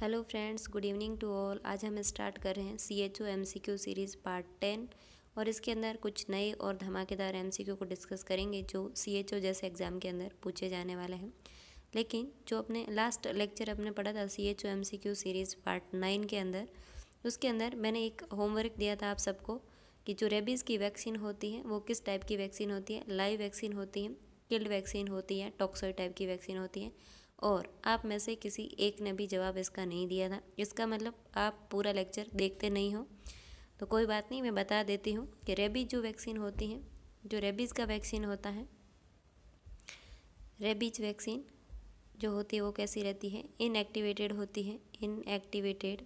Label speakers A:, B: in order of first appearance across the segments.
A: hello friends good evening to all आज हम start कर रहे हैं C H O M C Q series part ten और इसके अंदर कुछ नए और धमाकेदार एम सी क्यू को डिस्कस करेंगे जो सी एच ओ जैसे एग्ज़ाम के अंदर पूछे जाने वाले हैं लेकिन जो अपने लास्ट लेक्चर अपने पढ़ा था C H O M C Q series part nine के अंदर उसके अंदर मैंने एक होमवर्क दिया था आप सबको कि जो रेबीज़ की वैक्सीन होती है वो किस टाइप की वैक्सीन होती है लाइव वैक्सीन होती है किल्ड वैक्सीन होती है टॉक्सोई टाइप की वैक्सीन होती है और आप में से किसी एक ने भी जवाब इसका नहीं दिया था इसका मतलब आप पूरा लेक्चर देखते नहीं हो तो कोई बात नहीं मैं बता देती हूँ कि रेबीज जो वैक्सीन होती है जो रेबीज़ का वैक्सीन होता है रेबीज वैक्सीन जो होती है वो कैसी रहती है इनएक्टिवेटेड होती है इनएक्टिवेटेड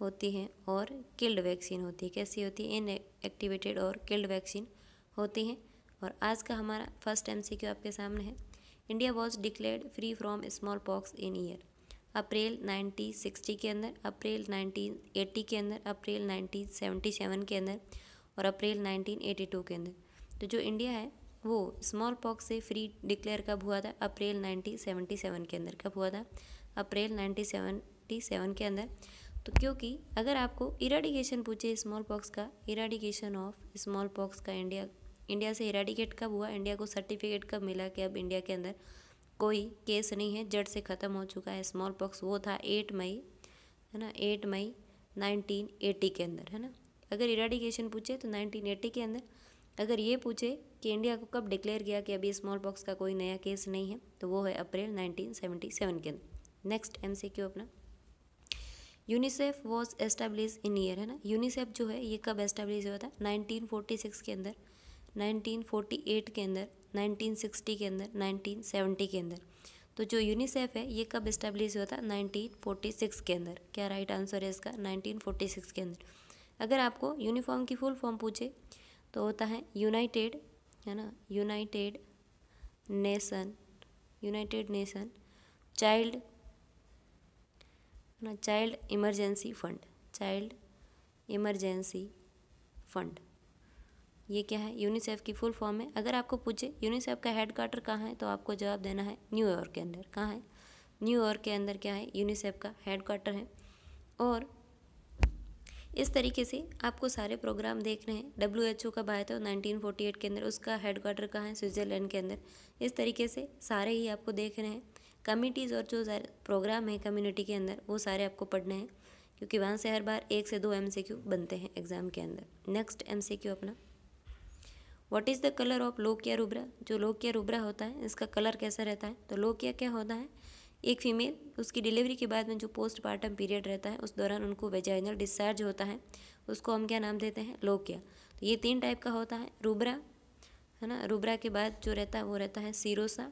A: होती है और किल्ड वैक्सीन होती है कैसी होती है इनएक्टिवेटेड और किल्ड वैक्सीन होती है और आज का हमारा फर्स्ट एमसीक्यू आपके सामने है India was declared free from small pox in year April 1960 के अंदर अप्रैल 1980 के अंदर अप्रैल 1977 के अंदर और अप्रैल 1982 के अंदर तो जो इंडिया है वो स्मॉल पॉक्स से फ्री डिक्लेयर कब हुआ था अप्रैल 1977 के अंदर कब हुआ था अप्रैल 1977 के अंदर तो क्योंकि अगर आपको इराडिकेशन पूछे स्मॉल पॉक्स का इराडिकेशन ऑफ स्मॉल पॉक्स का इंडिया इंडिया से इराडिकेट कब हुआ इंडिया को सर्टिफिकेट कब मिला कि अब इंडिया के अंदर कोई केस नहीं है जड़ से ख़त्म हो चुका है स्मॉल पॉक्स वो था एट मई है ना एट मई नाइनटीन एटी के अंदर है ना अगर इराडिकेशन पूछे तो नाइनटीन एटी के अंदर अगर ये पूछे कि इंडिया को कब डिक्लेयर किया कि अभी स्मॉल पॉक्स का कोई नया केस नहीं है तो वो है अप्रैल नाइनटीन सेवन के अंदर नेक्स्ट एम अपना UNICEF was establish in year है ना यूनिसेफ जो है ये कब एस्टैब्लिश हुआ था नाइनटीन फोर्टी सिक्स के अंदर 1948 के अंदर 1960 के अंदर 1970 के अंदर तो जो यूनिसेफ है ये कब इस्टेब्लिश हुआ था 1946 के अंदर क्या राइट आंसर है इसका 1946 के अंदर अगर आपको यूनिफॉर्म की फुल फॉर्म पूछे तो होता है यूनाइटेड है ना united nation united nation child ना child emergency fund child emergency fund ये क्या है यूनिसेफ की फुल फॉर्म है अगर आपको पूछे यूनिसेफ का हेड क्वार्टर कहाँ है तो आपको जवाब देना है न्यूयॉर्क के अंदर कहाँ है न्यूयॉर्क के अंदर क्या है यूनिसेफ का हेड क्वार्टर है और इस तरीके से आपको सारे प्रोग्राम देखने हैं डब्ल्यू एच ओ का बाय तो एट के अंदर उसका हेड क्वार्टर कहाँ है स्विट्ज़रलैंड के अंदर इस तरीके से सारे ही आपको देखने हैं कमिटीज़ और जो प्रोग्राम है कम्युनिटी के अंदर वो सारे आपको पढ़ने हैं क्योंकि वहाँ से हर बार एक से दो एम बनते हैं एग्ज़ाम के अंदर नेक्स्ट एम अपना what is the colour of lochia rubra जो लोकिया रुब्रा होता है इसका कलर कैसा रहता है तो लोकिया क्या होता है एक फीमेल उसकी डिलीवरी के बाद में जो पोस्ट पार्टम पीरियड रहता है उस दौरान उनको वेजाइनल डिस्चार्ज होता है उसको हम क्या नाम देते हैं लोकिया तो ये तीन टाइप का होता है रुब्रा है ना रुब्रा के बाद जो रहता है वो रहता है सीरोसा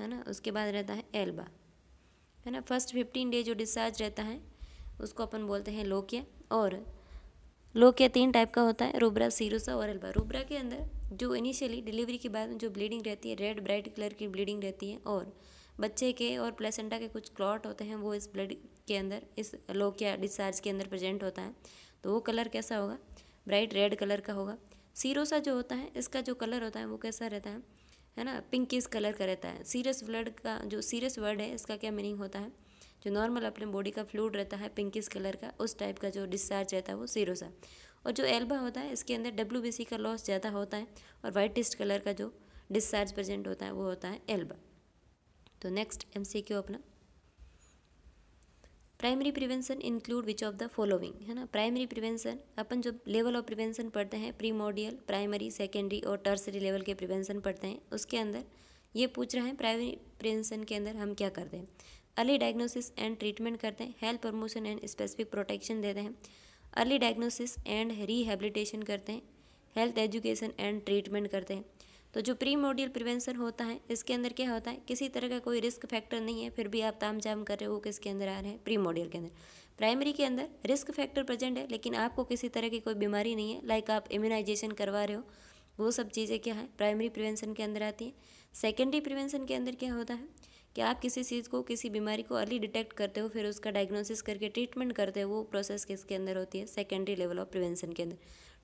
A: है ना उसके बाद रहता है एल्बा है ना फर्स्ट फिफ्टीन डे जो डिस्चार्ज रहता है उसको अपन बोलते हैं लोकिया और या तीन टाइप का होता है रूबरा सीरोसा और एल्बा रूबरा के अंदर जो इनिशियली डिलीवरी के बाद जो ब्लीडिंग रहती है रेड ब्राइट कलर की ब्लीडिंग रहती है और बच्चे के और प्लेसेंटा के कुछ क्लॉट होते हैं वो इस ब्लड के अंदर इस या डिस्चार्ज के अंदर प्रेजेंट होता है तो वो कलर कैसा होगा ब्राइट रेड कलर का होगा सीरोसा जो होता है इसका जो कलर होता है वो कैसा रहता है है ना पिंकिस कलर का रहता है सीरियस ब्लड का जो सीरियस वर्ड है इसका क्या मीनिंग होता है जो नॉर्मल अपने बॉडी का फ्लूड रहता है पिंकिस कलर का उस टाइप का जो डिस्चार्ज रहता है वो सीरोसा और जो एल्बा होता है इसके अंदर डब्ल्यू का लॉस ज़्यादा होता है और वाइटिस्ट कलर का जो डिस्चार्ज प्रजेंट होता है वो होता है एल्बा तो नेक्स्ट एम अपना primary prevention include which of the following है ना प्राइमरी प्रिवेंशन अपन जो लेवल ऑफ प्रिवेंशन पढ़ते हैं प्रीमोडियल प्राइमरी सेकेंडरी और टर्सरी लेवल के प्रिवेंशन पढ़ते हैं उसके अंदर ये पूछ रहे हैं प्राइमरी प्रिवेंशन के अंदर हम क्या करते हैं अर्ली डायग्नोसिस एंड ट्रीटमेंट करते हैं health promotion and specific protection देते हैं अर्ली डायग्नोसिस एंड रिहेबिलिटेशन करते हैं हेल्थ एजुकेशन एंड ट्रीटमेंट करते हैं तो जो प्री मोडियल प्रिवेंसन होता है इसके अंदर क्या होता है किसी तरह का कोई रिस्क फैक्टर नहीं है फिर भी आप ताम जाम कर रहे हो किसके अंदर आ रहे हैं प्री मोडियल के अंदर प्राइमरी के अंदर रिस्क फैक्टर प्रेजेंट है लेकिन आपको किसी तरह की कोई बीमारी नहीं है लाइक आप इम्यूनाइजेशन करवा रहे हो वो सब चीज़ें क्या है प्राइमरी प्रिवेंशन के अंदर आती हैं सेकेंडरी प्रिवेंशन के अंदर क्या होता है कि आप किसी चीज़ को किसी बीमारी को अर्ली डिटेक्ट करते हो फिर उसका डायग्नोसिस करके ट्रीटमेंट करते हो वो प्रोसेस किसके अंदर होती है सेकेंडरी लेवल ऑफ प्रिवेंशन के अंदर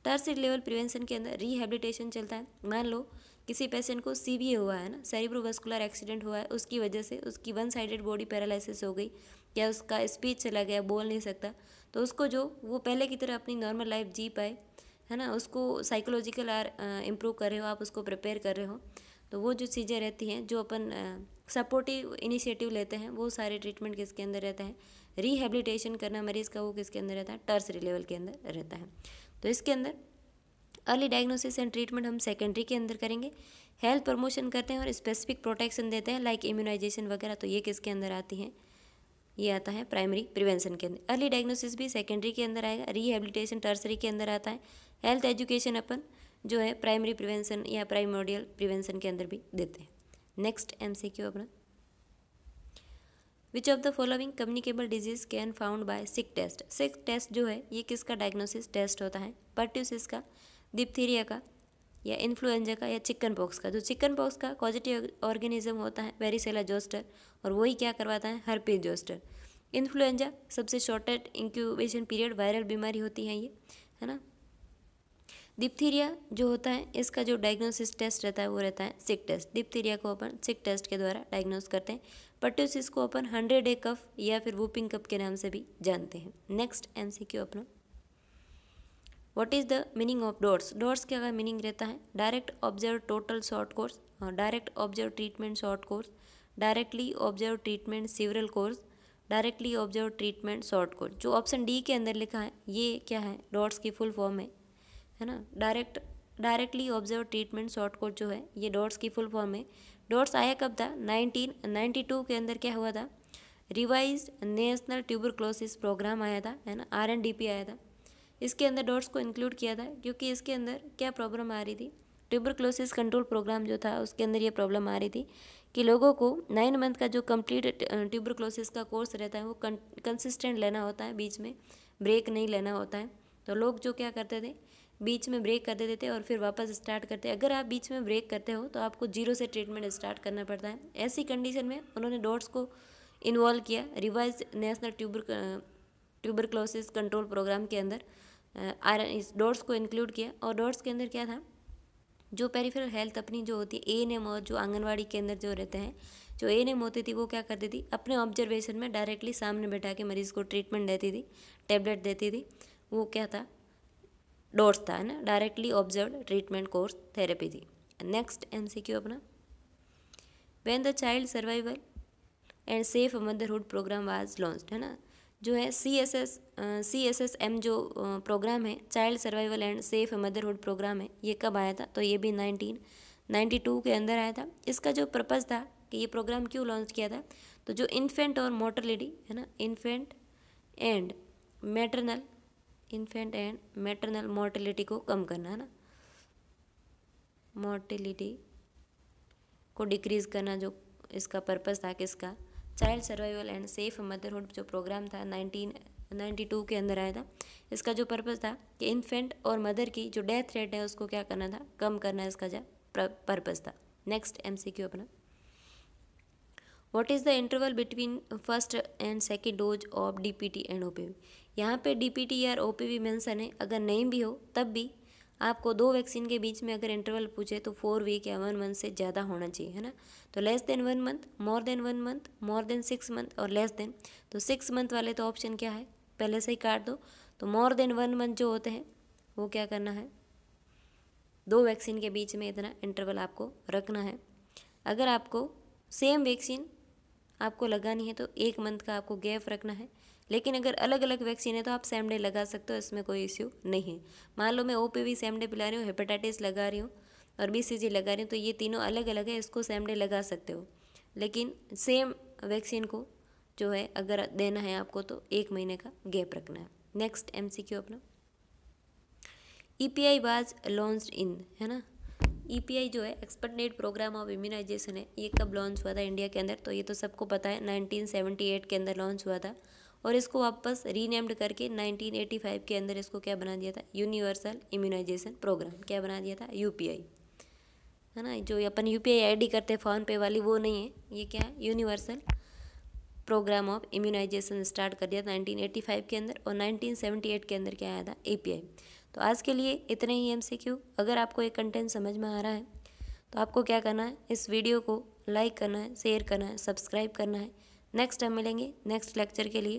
A: टर्सरी लेवल प्रिवेंशन के अंदर रिहेबिलिटेशन चलता है मान लो किसी पेशेंट को सी हुआ है ना सेरिब्रोवस्कुलर एक्सीडेंट हुआ है उसकी वजह से उसकी वन साइडेड बॉडी पैरालिसिस हो गई या उसका स्पीच चला गया बोल नहीं सकता तो उसको जो वो पहले की तरह अपनी नॉर्मल लाइफ जी पाए है ना उसको साइकोलॉजिकल आर इम्प्रूव कर रहे हो आप उसको प्रिपेयर कर रहे हो तो वो जो चीज़ें रहती हैं जो अपन सपोर्टिव इनिशिएटिव लेते हैं वो सारे ट्रीटमेंट किसके अंदर रहता है रिहेबिलिटेशन करना मरीज़ का वो किसके अंदर रहता है टर्सरी लेवल के अंदर रहता है तो इसके अंदर अर्ली डायग्नोसिस एंड ट्रीटमेंट हम सेकेंडरी के अंदर करेंगे हेल्थ प्रमोशन करते हैं और स्पेसिफिक प्रोटेक्शन देते हैं लाइक इम्यूनाइजेशन वगैरह तो ये किसके अंदर आती हैं ये आता है प्राइमरी प्रिवेंशन के अंदर अर्ली डायग्नोसिस भी सेकेंडरी के अंदर आएगा रिहेबिलिटेशन टर्सरी के अंदर आता है हेल्थ एजुकेशन अपन जो है प्राइमरी प्रिवेंशन या प्राइमोडियल प्रिवेंशन के अंदर भी देते हैं नेक्स्ट एम सी क्यू अपना which of the following communicable disease can found by Schick test Schick test जो है ये किसका डायग्नोसिस टेस्ट होता है पर्ट्यूसिस का डिप्थीरिया का या इन्फ्लुएंजा का या चिकन पॉक्स का जो चिकन पॉक्स का पॉजिटिव ऑर्गेनिज्म होता है वेरीसेला जोस्टर और वही क्या करवाता है हरपीज जोस्टर इन्फ्लुएंजा सबसे शॉर्टेड इंक्यूबेशन पीरियड वायरल बीमारी होती है ये है ना डिप्थीरिया जो होता है इसका जो डायग्नोसिस टेस्ट रहता है वो रहता है सिक टेस्ट डिप्थीरिया को अपन सिक टेस्ट के द्वारा डायग्नोस करते हैं पर्टोसिस को अपन हंड्रेड ए कफ या फिर वूपिंग कप के नाम से भी जानते हैं नेक्स्ट एम सी क्यू अपना what is the meaning of DOTS के अगर मीनिंग रहता है direct observe total short course direct observe treatment short course directly observe treatment several course directly observe treatment short course जो option D के अंदर लिखा है ये क्या है डॉट्स की फुल फॉर्म है है ना direct directly observe treatment short code जो है ये डॉट्स की फुल फॉर्म है डॉट्स आया कब था नाइनटीन नाइन्टी टू के अंदर क्या हुआ था रिवाइज नेशनल ट्यूबरक्लोसिस प्रोग्राम आया था है ना आर एन डी पी आया था इसके अंदर डॉट्स को इंक्लूड किया था क्योंकि इसके अंदर क्या प्रॉब्लम आ रही थी ट्यूबरक्लोसिस कंट्रोल प्रोग्राम जो था उसके अंदर ये प्रॉब्लम आ रही थी कि लोगों को नाइन मंथ का जो कम्प्लीट ट्यूबरक्लोसिस का कोर्स रहता है वो कंसिस्टेंट लेना होता है बीच में ब्रेक नहीं लेना होता है तो लोग जो क्या करते थे बीच में ब्रेक कर देते थे और फिर वापस स्टार्ट करते अगर आप बीच में ब्रेक करते हो तो आपको जीरो से ट्रीटमेंट स्टार्ट करना पड़ता है ऐसी कंडीशन में उन्होंने डॉट्स को इन्वॉल्व किया revise national tuberculosis control programme के अंदर आयरन इस डॉट्स को इंक्लूड किया और डॉट्स के अंदर क्या था जो पेरीफेरल हेल्थ अपनी जो होती है ए और जो आंगनबाड़ी के अंदर जो रहते हैं जो ए एन होती थी वो क्या करती थी अपने ऑब्जर्वेशन में डायरेक्टली सामने बैठा के मरीज़ को ट्रीटमेंट देती थी टेबलेट देती थी वो क्या था डोर्स था है ना directly observe treatment course therapy थी नेक्स्ट एमसीक्यू अपना when the child survival and safe motherhood programme was launched है ना जो है C S S C S S M जो प्रोग्राम है child survival and safe motherhood programme है ये कब आया था तो ये भी नाइनटीन नाइन्टी टू के अंदर आया था इसका जो पर्पज़ था कि ये प्रोग्राम क्यों लॉन्च किया था तो जो इन्फेंट और मोटर लेडी है ना infant and maternal infant and maternal mortality को कम करना है ना मोर्टिलिटी को डिक्रीज़ करना जो इसका पर्पज़ था किसका child survival and safe motherhood जो प्रोग्राम था नाइनटीन नाइन्टी टू के अंदर आया था इसका जो पर्पज़ था कि इन्फेंट और मदर की जो डेथ रेट है उसको क्या करना था कम करना इसका जो पर्पज़ था नेक्स्ट एम सी क्यू अपना what is the interval between first and second dose of D P T and O P V यहाँ पे डी पी टी या ओ पी वी मैंसन है अगर नहीं भी हो तब भी आपको दो वैक्सीन के बीच में अगर इंटरवल पूछे तो फोर वीक या वन मंथ से ज़्यादा होना चाहिए है ना तो less than one month more than one month more than six month और लेस देन तो सिक्स मंथ वाले तो ऑप्शन क्या है पहले से ही काट दो तो मोर देन वन मंथ जो होते हैं वो क्या करना है दो वैक्सीन के बीच में इतना इंटरवल आपको रखना है अगर आपको सेम वैक्सीन आपको लगानी है तो एक मंथ का आपको गैप रखना है लेकिन अगर अलग अलग वैक्सीन है तो आप सेम डे लगा सकते हो इसमें कोई इश्यू नहीं है मान लो मैं O P V same day पिला रही हूँ हेपेटाइटिस लगा रही हूँ और बी सी जी लगा रही हूँ तो ये तीनों अलग अलग है इसको सेम डे लगा सकते हो लेकिन सेम वैक्सीन को जो है अगर देना है आपको तो एक महीने का गैप रखना है नेक्स्ट एम सी क्यू अपना E P I was launch in है ना ई पी आई जो है expert net programme of immunisation है ये कब लॉन्च हुआ था इंडिया के अंदर तो ये तो सबको पता है 1978 के अंदर लॉन्च हुआ था और इसको वापस रीनेम्ड करके 1985 के अंदर इसको क्या बना दिया था यूनिवर्सल इम्यूनाइजेशन प्रोग्राम क्या बना दिया था यूपीआई है ना जो अपन यूपीआई आईडी करते हैं फ़ोन पे वाली वो नहीं है ये क्या है universal programme of immunisation start कर दिया था 1985 के अंदर और 1978 के अंदर क्या आया था ए तो आज के लिए इतने ही एम अगर आपको ये कंटेंट समझ में आ रहा है तो आपको क्या करना है इस वीडियो को लाइक करना है शेयर करना है सब्सक्राइब करना है नेक्स्ट टाइम मिलेंगे नेक्स्ट लेक्चर के लिए